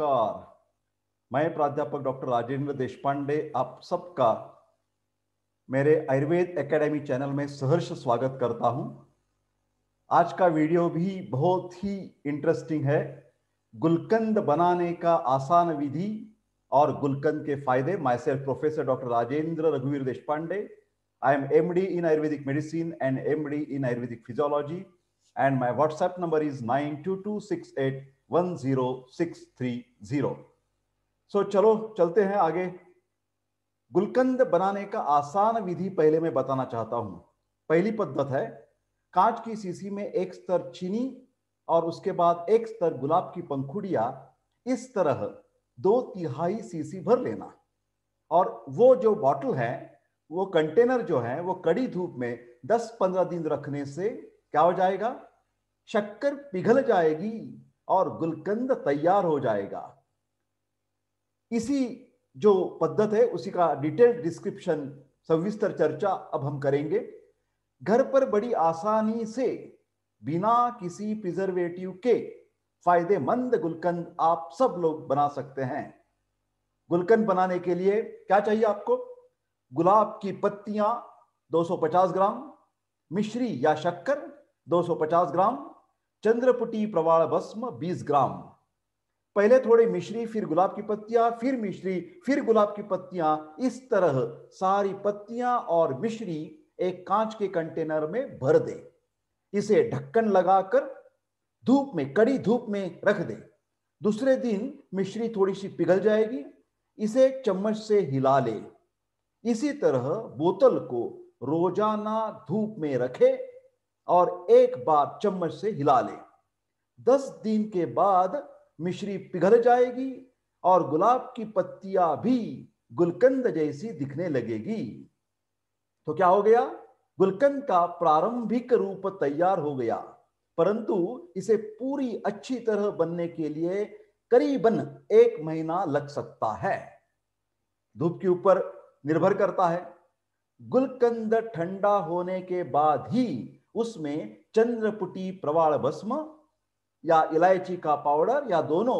नमस्कार मैं प्राध्यापक डॉक्टर राजेंद्र देशपांडे आप सबका मेरे आयुर्वेद एकेडमी चैनल में सहर्ष स्वागत करता हूं आज का वीडियो भी बहुत ही इंटरेस्टिंग है गुलकंद बनाने का आसान विधि और गुलकंद के फायदे myself professor doctor Rajendra रघुवीर Deshpande I am M D in ayurvedic medicine and M D in ayurvedic physiology and my WhatsApp number is nine two two six eight one zero six three zero so चलो चलते हैं आगे गुलकंद बनाने का आसान विधि पहले मैं बताना चाहता हूं पहली पद्धत है कांच की सीसी में एक स्तर चीनी और उसके बाद एक स्तर गुलाब की पंखुड़िया इस तरह दो तिहाई सीसी भर लेना और वो जो बॉटल है वो कंटेनर जो है वो कड़ी धूप में 10-15 दिन रखने से क्या हो जाएगा शक्कर पिघल जाएगी और गुलकंद तैयार हो जाएगा इसी जो पद्धत है उसी का डिटेल डिस्क्रिप्शन सविस्तर चर्चा अब हम करेंगे घर पर बड़ी आसानी से बिना किसी प्रिजर्वेटिव के फायदेमंद गुलकंद आप सब लोग बना सकते हैं गुलकंद बनाने के लिए क्या चाहिए आपको गुलाब की पत्तियां 250 ग्राम मिश्री या शक्कर 250 ग्राम चंद्रपुटी प्रवाल भस्म 20 ग्राम पहले थोड़े मिश्री फिर गुलाब की पत्तियां फिर मिश्री फिर गुलाब की पत्तियां इस तरह सारी पत्तियां और मिश्री एक कांच के कंटेनर में भर दे इसे ढक्कन लगाकर धूप में कड़ी धूप में रख दे दूसरे दिन मिश्री थोड़ी सी पिघल जाएगी इसे चम्मच से हिला ले इसी तरह बोतल को रोजाना धूप में रखे और एक बार चम्मच से हिला ले दस दिन के बाद मिश्री पिघल जाएगी और गुलाब की पत्तियां भी गुलकंद जैसी दिखने लगेगी तो क्या हो गया गुलकंद का प्रारंभिक रूप तैयार हो गया परंतु इसे पूरी अच्छी तरह बनने के लिए करीबन एक महीना लग सकता है धूप के ऊपर निर्भर करता है गुलकंद ठंडा होने के बाद ही उसमें चंद्रपुटी प्रवाल भस्म या इलायची का पाउडर या दोनों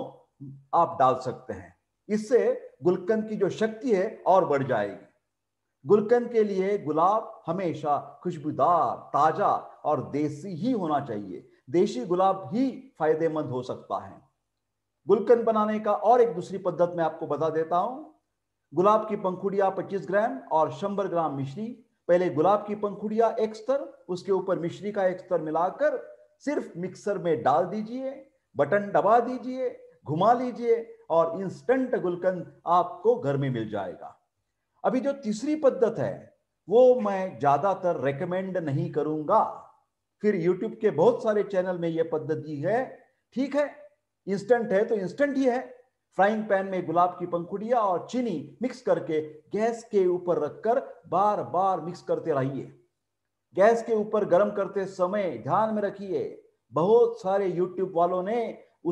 आप डाल सकते हैं इससे गुलकंद की जो शक्ति है और बढ़ जाएगी गुलकंद के लिए गुलाब हमेशा खुशबूदार ताजा और देसी ही होना चाहिए देशी गुलाब ही फायदेमंद हो सकता है गुलकंद बनाने का और एक दूसरी पद्धत मैं आपको बता देता हूं गुलाब की पंखुड़िया 25 ग्राम और शंबर ग्राम मिश्री पहले गुलाब की पंखुड़िया एक स्तर उसके ऊपर मिश्री का एक स्तर मिलाकर सिर्फ मिक्सर में डाल दीजिए बटन दबा दीजिए घुमा लीजिए और इंस्टेंट गुलकंद आपको घर में मिल जाएगा अभी जो तीसरी पद्धत है वो मैं ज्यादातर रेकमेंड नहीं करूंगा फिर यूट्यूब के बहुत सारे चैनल में ये पद्धति है ठीक है इंस्टेंट है तो इंस्टेंट ही है फ्राइंग पैन में गुलाब की पंखुड़िया और चीनी मिक्स करके गैस के ऊपर रखकर बार बार मिक्स करते रहिए गैस के ऊपर गर्म करते समय ध्यान में रखिए बहुत सारे यूट्यूब वालों ने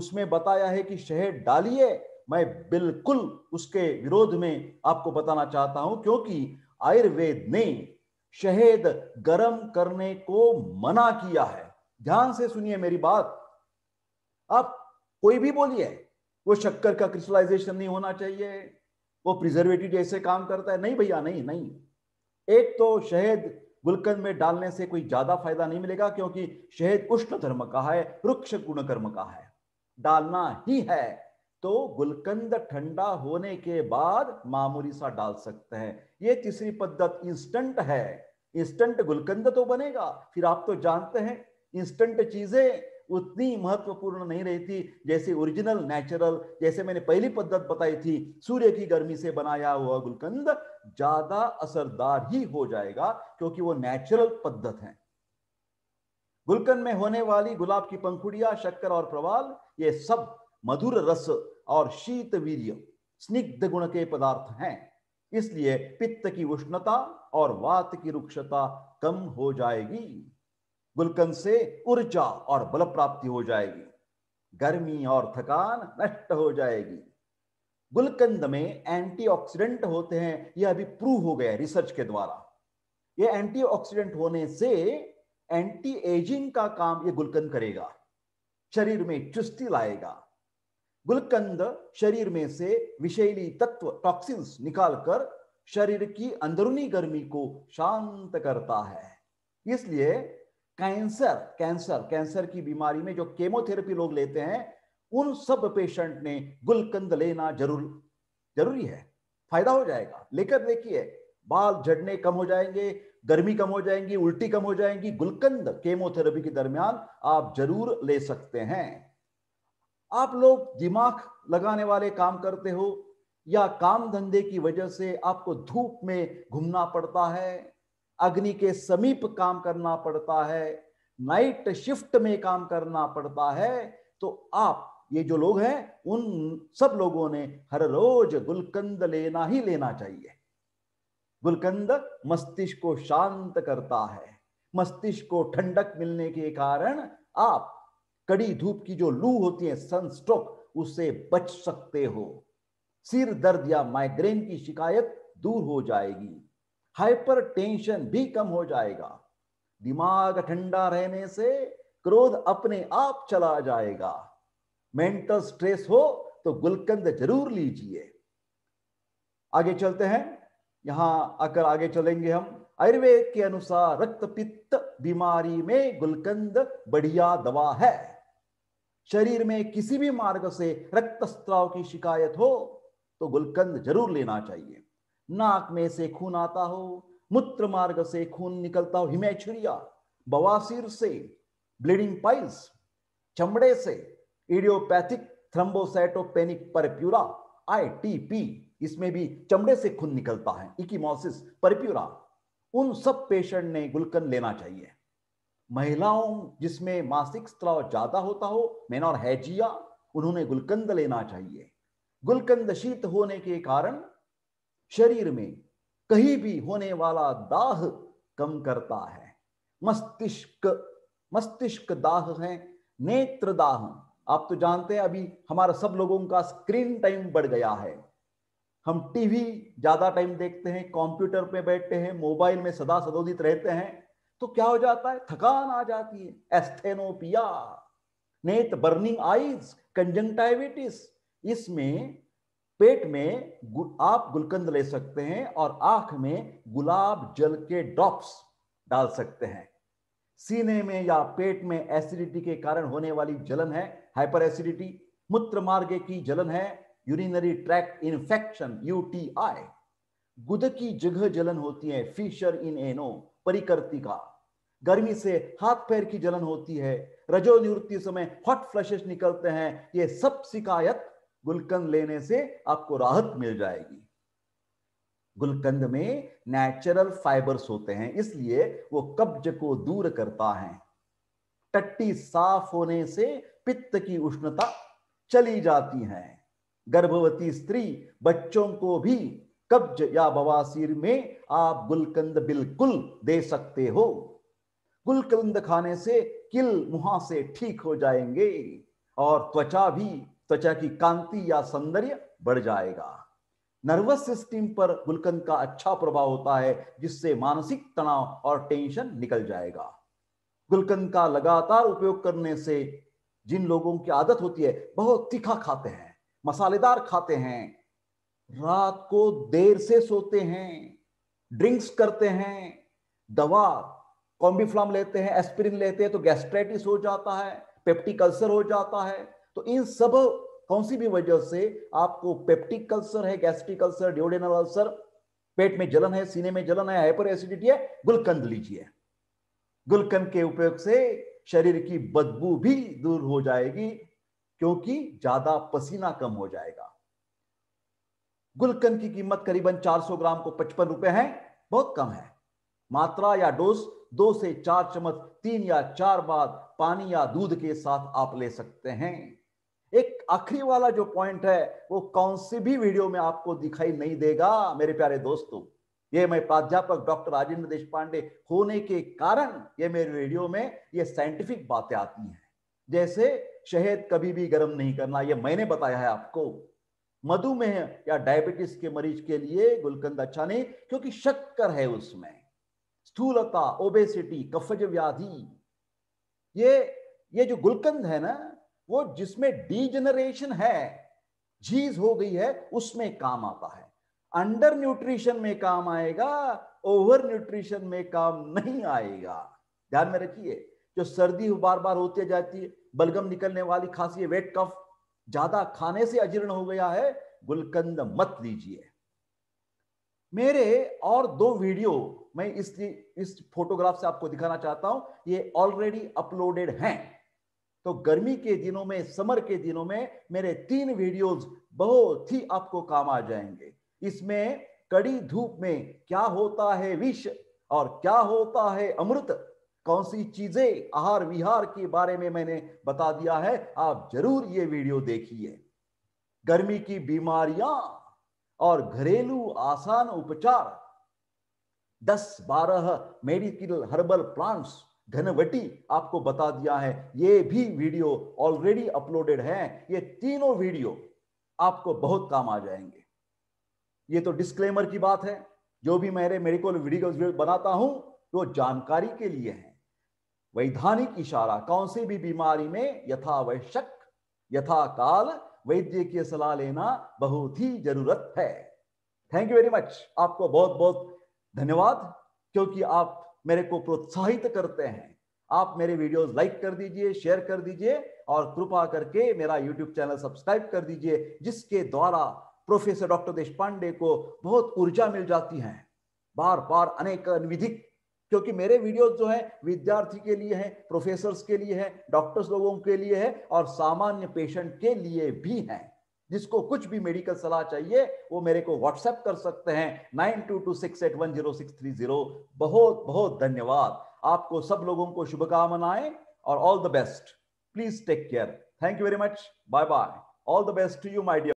उसमें बताया है कि शहद डालिए मैं बिल्कुल उसके विरोध में आपको बताना चाहता हूं क्योंकि आयुर्वेद ने शहद गर्म करने को मना किया है ध्यान से सुनिए मेरी बात आप कोई भी बोलिए वो शक्कर का क्रिस्टलाइजेशन नहीं होना चाहिए वो प्रिजर्वेटिव जैसे काम करता है नहीं भैया नहीं नहीं एक तो शहद गुलकंद में डालने से कोई ज्यादा फायदा नहीं मिलेगा क्योंकि शहद उष्ण धर्म का है वृक्ष गुण कर्म का है डालना ही है तो गुलकंद ठंडा होने के बाद मामूली सा डाल सकते हैं ये तीसरी पद्धत इंस्टेंट है इंस्टेंट गुलकंद तो बनेगा फिर आप तो जानते हैं इंस्टेंट चीजें उतनी महत्वपूर्ण नहीं रही थी जैसे ओरिजिनल नेचुरल जैसे मैंने पहली पद्धत बताई थी सूर्य की गर्मी से बनाया हुआ गुलकंद ज्यादा असरदार ही हो जाएगा क्योंकि वो नेचुरल पद्धत है गुलकंद में होने वाली गुलाब की पंखुड़िया शक्कर और प्रवाल ये सब मधुर रस और शीत वीर्य स्निग्ध गुण के पदार्थ हैं इसलिए पित्त की उष्णता और वात की रुक्षता कम हो जाएगी गुलकंद से ऊर्जा और बल प्राप्ति हो जाएगी गर्मी और थकान नष्ट हो जाएगी गुलकंद में एंटीऑक्सीडेंट होते हैं यह अभी प्रूव हो गया रिसर्च के द्वारा यह एंटीऑक्सीडेंट होने से एंटी एजिंग का काम यह गुलकंद करेगा शरीर में चुस्ती लाएगा गुलकंद शरीर में से विषैली तत्व टॉक्सिन्स निकालकर शरीर की अंदरूनी गर्मी को शांत करता है इसलिए कैंसर कैंसर कैंसर की बीमारी में जो केमोथेरेपी लोग लेते हैं उन सब पेशेंट ने गुलकंद लेना जरूर जरूरी है फायदा हो जाएगा लेकर देखिए बाल झड़ने कम हो जाएंगे गर्मी कम हो जाएंगी उल्टी कम हो जाएंगी गुलकंद केमोथेरेपी के दरमियान आप जरूर ले सकते हैं आप लोग दिमाग लगाने वाले काम करते हो या काम धंधे की वजह से आपको धूप में घूमना पड़ता है अग्नि के समीप काम करना पड़ता है नाइट शिफ्ट में काम करना पड़ता है तो आप ये जो लोग हैं उन सब लोगों ने हर रोज गुलकंद लेना ही लेना चाहिए गुलकंद मस्तिष्क को शांत करता है मस्तिष्क को ठंडक मिलने के कारण आप कड़ी धूप की जो लू होती है सनस्ट्रोक उससे बच सकते हो सिर दर्द या माइग्रेन की शिकायत दूर हो जाएगी हाइपरटेंशन भी कम हो जाएगा दिमाग ठंडा रहने से क्रोध अपने आप चला जाएगा मेंटल स्ट्रेस हो तो गुलकंद जरूर लीजिए आगे चलते हैं यहां आकर आगे चलेंगे हम आयुर्वेद के अनुसार रक्त पित्त बीमारी में गुलकंद बढ़िया दवा है शरीर में किसी भी मार्ग से रक्त स्त्राव की शिकायत हो तो गुलकंद जरूर लेना चाहिए नाक में से खून आता हो मूत्र मार्ग से खून निकलता हो हिमेचुरिया बवासीर से ब्लीडिंग पाइल्स चमड़े से इडियोपैथिक थ्रम्बोसाइटोपेनिक परप्यूरा आईटीपी इसमें भी चमड़े से खून निकलता है इकीमोसिस परप्यूरा उन सब पेशेंट ने गुलकन लेना चाहिए महिलाओं जिसमें मासिक स्त्राव ज्यादा होता हो मेनॉर हैजिया उन्होंने गुलकंद लेना चाहिए गुलकंद शीत होने के कारण शरीर में कहीं भी होने वाला दाह कम करता है मस्तिष्क मस्तिष्क दाह है नेत्र दाह आप तो जानते हैं अभी हमारा सब लोगों का स्क्रीन टाइम बढ़ गया है हम टीवी ज्यादा टाइम देखते हैं कंप्यूटर पे बैठते हैं मोबाइल में सदा सदोदित रहते हैं तो क्या हो जाता है थकान आ जाती है एस्थेनोपिया नेत बर्निंग आईज कंजंक्टाइविटिस इसमें पेट में गु, आप गुलकंद ले सकते हैं और आंख में गुलाब जल के ड्रॉप्स डाल सकते हैं सीने में या पेट में एसिडिटी के कारण होने वाली जलन है हाइपर एसिडिटी मूत्र मार्ग की जलन है यूरिनरी ट्रैक इन्फेक्शन यूटीआई गुद की जगह जलन होती है फिशर इन एनो परिकर्ति का गर्मी से हाथ पैर की जलन होती है रजो निवृत्ति समय हॉट फ्लशेस निकलते हैं ये सब शिकायत गुलकंद लेने से आपको राहत मिल जाएगी गुलकंद में नेचुरल फाइबर्स होते हैं इसलिए वो कब्ज को दूर करता है टट्टी साफ होने से पित्त की उष्णता चली जाती है गर्भवती स्त्री बच्चों को भी कब्ज या बवासीर में आप गुलकंद बिल्कुल दे सकते हो गुलकंद खाने से किल मुहा से ठीक हो जाएंगे और त्वचा भी त्वचा की कांति या सौंदर्य बढ़ जाएगा नर्वस सिस्टम पर गुलकंद का अच्छा प्रभाव होता है जिससे मानसिक तनाव और टेंशन निकल जाएगा गुलकंद का लगातार उपयोग करने से जिन लोगों की आदत होती है बहुत तीखा खाते हैं मसालेदार खाते हैं रात को देर से सोते हैं ड्रिंक्स करते हैं दवा कॉम्बीफ्लाम लेते हैं एस्पिरिन लेते हैं तो गैस्ट्राइटिस हो जाता है पेप्टिक अल्सर हो जाता है तो इन सब कौन सी भी वजह से आपको पेप्टिक कल्सर है गैस्ट्रिक अल्सर ड्योडेनल अल्सर पेट में जलन है सीने में जलन है हाइपर एसिडिटी है गुलकंद लीजिए गुलकंद के उपयोग से शरीर की बदबू भी दूर हो जाएगी क्योंकि ज्यादा पसीना कम हो जाएगा गुलकंद की कीमत करीबन 400 ग्राम को पचपन रुपए है बहुत कम है मात्रा या डोज दो से चार चम्मच तीन या चार बार पानी या दूध के साथ आप ले सकते हैं आखिरी वाला जो पॉइंट है वो कौन सी भी वीडियो में आपको दिखाई नहीं देगा मेरे प्यारे दोस्तों ये मैं प्राध्यापक डॉक्टर राजेंद्र देश पांडे होने के कारण ये मेरे वीडियो में ये साइंटिफिक बातें आती हैं जैसे शहद कभी भी गर्म नहीं करना ये मैंने बताया है आपको मधुमेह या डायबिटीज के मरीज के लिए गुलकंद अच्छा नहीं क्योंकि शक्कर है उसमें स्थूलता ओबेसिटी कफज व्याधि ये ये जो गुलकंद है ना वो जिसमें डी जनरेशन है झीज हो गई है उसमें काम आता है अंडर न्यूट्रिशन में काम आएगा ओवर न्यूट्रिशन में काम नहीं आएगा ध्यान में रखिए जो सर्दी बार बार होती जाती है बलगम निकलने वाली खांसी है वेट कफ ज्यादा खाने से अजीर्ण हो गया है गुलकंद मत लीजिए मेरे और दो वीडियो मैं इस इस फोटोग्राफ से आपको दिखाना चाहता हूं ये ऑलरेडी अपलोडेड हैं तो गर्मी के दिनों में समर के दिनों में मेरे तीन वीडियोस बहुत ही आपको काम आ जाएंगे इसमें कड़ी धूप में क्या होता है विष और क्या होता है अमृत कौन सी चीजें आहार विहार के बारे में मैंने बता दिया है आप जरूर ये वीडियो देखिए गर्मी की बीमारियां और घरेलू आसान उपचार 10-12 मेडिकल हर्बल प्लांट्स घनवटी आपको बता दिया है ये भी वीडियो ऑलरेडी अपलोडेड है ये तीनों वीडियो आपको बहुत काम आ जाएंगे ये तो डिस्क्लेमर की बात है जो भी मेरे मेरे को वीडियो बनाता हूं वो तो जानकारी के लिए है वैधानिक इशारा कौन सी भी बीमारी में यथावश्यक यथाकाल वैद्य की सलाह लेना बहुत ही जरूरत है थैंक यू वेरी मच आपको बहुत बहुत धन्यवाद क्योंकि आप मेरे को प्रोत्साहित करते हैं आप मेरे वीडियोस लाइक कर दीजिए शेयर कर दीजिए और कृपा करके मेरा यूट्यूब चैनल सब्सक्राइब कर दीजिए जिसके द्वारा प्रोफेसर डॉक्टर देशपांडे को बहुत ऊर्जा मिल जाती है बार बार अनेक विधिक क्योंकि मेरे वीडियोस जो है विद्यार्थी के लिए हैं प्रोफेसर्स के लिए हैं डॉक्टर्स लोगों के लिए है और सामान्य पेशेंट के लिए भी हैं जिसको कुछ भी मेडिकल सलाह चाहिए वो मेरे को व्हाट्सएप कर सकते हैं nine two two six eight one zero six three zero बहुत बहुत धन्यवाद आपको सब लोगों को शुभकामनाएं और all the best please take care thank you very much bye bye all the best to you my dear